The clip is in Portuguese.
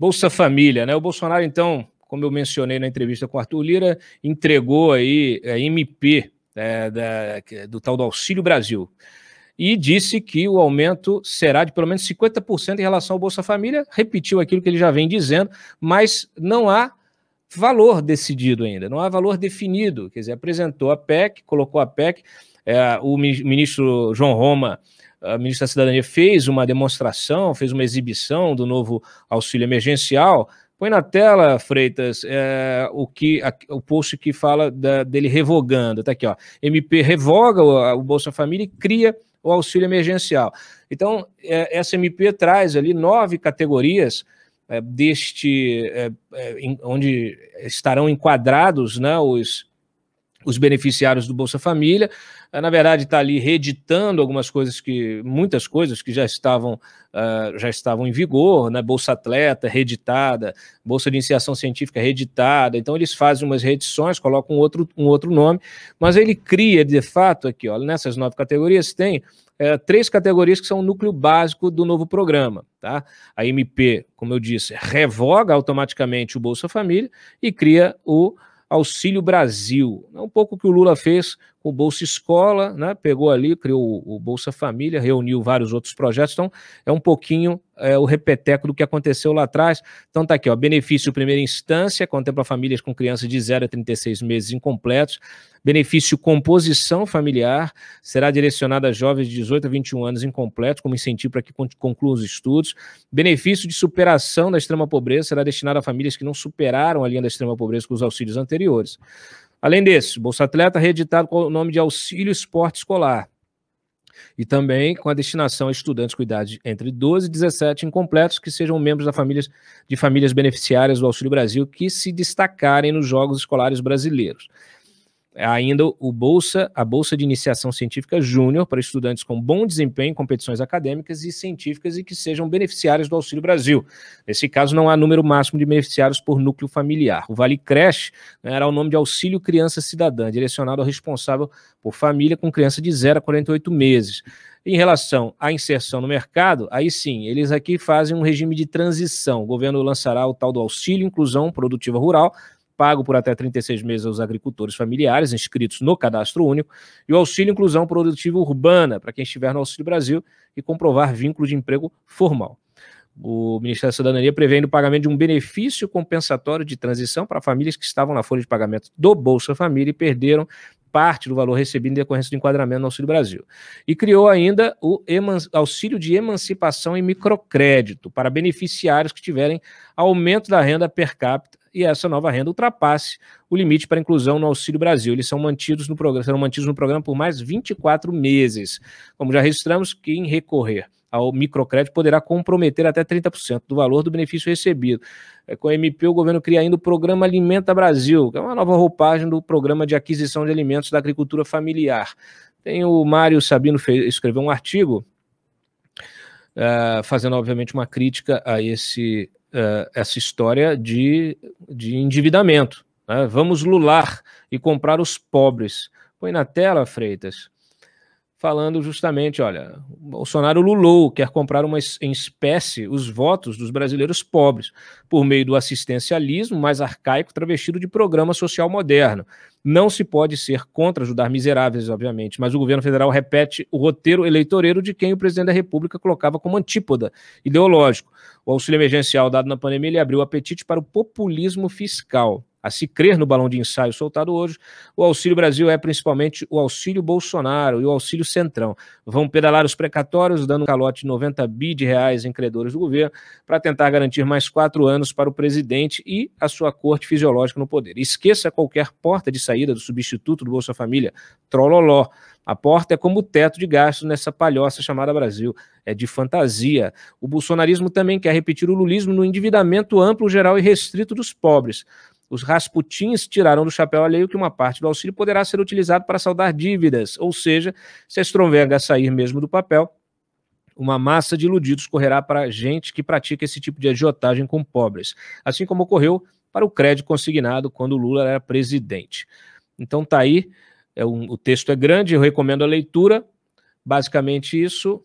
Bolsa Família, né? O Bolsonaro, então, como eu mencionei na entrevista com o Arthur Lira, entregou aí a é, MP é, da, do tal do Auxílio Brasil e disse que o aumento será de pelo menos 50% em relação ao Bolsa Família. Repetiu aquilo que ele já vem dizendo, mas não há valor decidido ainda, não há valor definido. Quer dizer, apresentou a PEC, colocou a PEC, é, o ministro João Roma a ministra da Cidadania fez uma demonstração, fez uma exibição do novo auxílio emergencial. Põe na tela, Freitas, é, o que a, o post que fala da, dele revogando. Está aqui, ó. MP revoga o, o Bolsa Família e cria o auxílio emergencial. Então, é, essa MP traz ali nove categorias é, deste, é, é, em, onde estarão enquadrados né, os os beneficiários do Bolsa Família. Ah, na verdade, está ali reeditando algumas coisas que, muitas coisas que já estavam, uh, já estavam em vigor, né? Bolsa Atleta reeditada, Bolsa de Iniciação Científica reeditada. Então, eles fazem umas reedições, colocam outro, um outro nome, mas ele cria, de fato, aqui, olha nessas nove categorias, tem é, três categorias que são o núcleo básico do novo programa. Tá? A MP, como eu disse, revoga automaticamente o Bolsa Família e cria o Auxílio Brasil. É um pouco o que o Lula fez o Bolsa Escola, né, pegou ali, criou o Bolsa Família, reuniu vários outros projetos. Então, é um pouquinho é, o repeteco do que aconteceu lá atrás. Então, tá aqui, ó, benefício primeira instância, contempla famílias com crianças de 0 a 36 meses incompletos. Benefício composição familiar será direcionado a jovens de 18 a 21 anos incompletos, como incentivo para que concluam os estudos. Benefício de superação da extrema pobreza será destinado a famílias que não superaram a linha da extrema pobreza com os auxílios anteriores. Além desse, Bolsa Atleta é reeditado com o nome de Auxílio Esporte Escolar. E também com a destinação a estudantes com idade entre 12 e 17 incompletos que sejam membros da famílias, de famílias beneficiárias do Auxílio Brasil que se destacarem nos Jogos Escolares Brasileiros. É ainda o bolsa, a bolsa de iniciação científica júnior para estudantes com bom desempenho em competições acadêmicas e científicas e que sejam beneficiários do Auxílio Brasil. Nesse caso, não há número máximo de beneficiários por núcleo familiar. O Vale Creche né, era o nome de Auxílio Criança Cidadã, direcionado ao responsável por família com criança de 0 a 48 meses. Em relação à inserção no mercado, aí sim, eles aqui fazem um regime de transição. O governo lançará o tal do Auxílio Inclusão Produtiva Rural, pago por até 36 meses aos agricultores familiares inscritos no Cadastro Único e o auxílio inclusão produtiva urbana para quem estiver no Auxílio Brasil e comprovar vínculo de emprego formal. O Ministério da Cidadania prevê o pagamento de um benefício compensatório de transição para famílias que estavam na folha de pagamento do Bolsa Família e perderam parte do valor recebido em decorrência do enquadramento no Auxílio Brasil. E criou ainda o auxílio de emancipação e microcrédito para beneficiários que tiverem aumento da renda per capita e essa nova renda ultrapasse o limite para inclusão no Auxílio Brasil. Eles são mantidos no programa, serão mantidos no programa por mais 24 meses. Como já registramos, quem recorrer ao microcrédito poderá comprometer até 30% do valor do benefício recebido. É, com a MP, o governo cria ainda o programa Alimenta Brasil, que é uma nova roupagem do programa de aquisição de alimentos da agricultura familiar. Tem o Mário Sabino fez, escreveu um artigo Uh, fazendo obviamente uma crítica a esse eh, essa história de, de endividamento. Né? Vamos lular e comprar os pobres. Põe na tela, Freitas, falando justamente, olha, Bolsonaro lulou, quer comprar uma, em espécie os votos dos brasileiros pobres por meio do assistencialismo mais arcaico travestido de programa social moderno. Não se pode ser contra ajudar miseráveis, obviamente, mas o governo federal repete o roteiro eleitoreiro de quem o presidente da República colocava como antípoda ideológico. O auxílio emergencial dado na pandemia abriu apetite para o populismo fiscal a se crer no balão de ensaio soltado hoje, o Auxílio Brasil é principalmente o Auxílio Bolsonaro e o Auxílio Centrão. Vão pedalar os precatórios, dando um calote de 90 bi de reais em credores do governo, para tentar garantir mais quatro anos para o presidente e a sua corte fisiológica no poder. Esqueça qualquer porta de saída do substituto do Bolsa Família, Trololó. A porta é como o teto de gastos nessa palhoça chamada Brasil. É de fantasia. O bolsonarismo também quer repetir o lulismo no endividamento amplo, geral e restrito dos pobres. Os Rasputins tiraram do chapéu alheio que uma parte do auxílio poderá ser utilizado para saldar dívidas, ou seja, se a Stronverga sair mesmo do papel, uma massa de iludidos correrá para gente que pratica esse tipo de agiotagem com pobres, assim como ocorreu para o crédito consignado quando Lula era presidente. Então tá aí, é um, o texto é grande, eu recomendo a leitura. Basicamente isso.